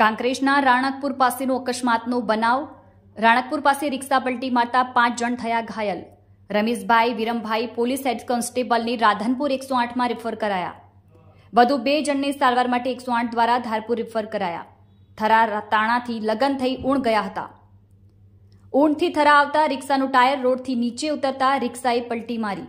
કાંકરેજના રાણકપુર પાસેનો અકસ્માતનો બનાવ રાણકપુર પાસે રિક્ષા પલટી મારતા પાંચ જણ થયા ઘાયલ રમેશભાઈ વિરમભાઈ પોલીસ હેડ કોન્સ્ટેબલને રાધનપુર એકસો આઠમાં રેફર કરાયા વધુ બે જણને સારવાર માટે એકસો આઠ દ્વારા ધારપુર રેફર કરાયા થરા તાણાથી લગ્ન થઈ ઊણ ગયા હતા ઊણથી થરા આવતા રિક્ષાનું ટાયર રોડથી નીચે ઉતરતા રિક્ષાએ પલટી મારી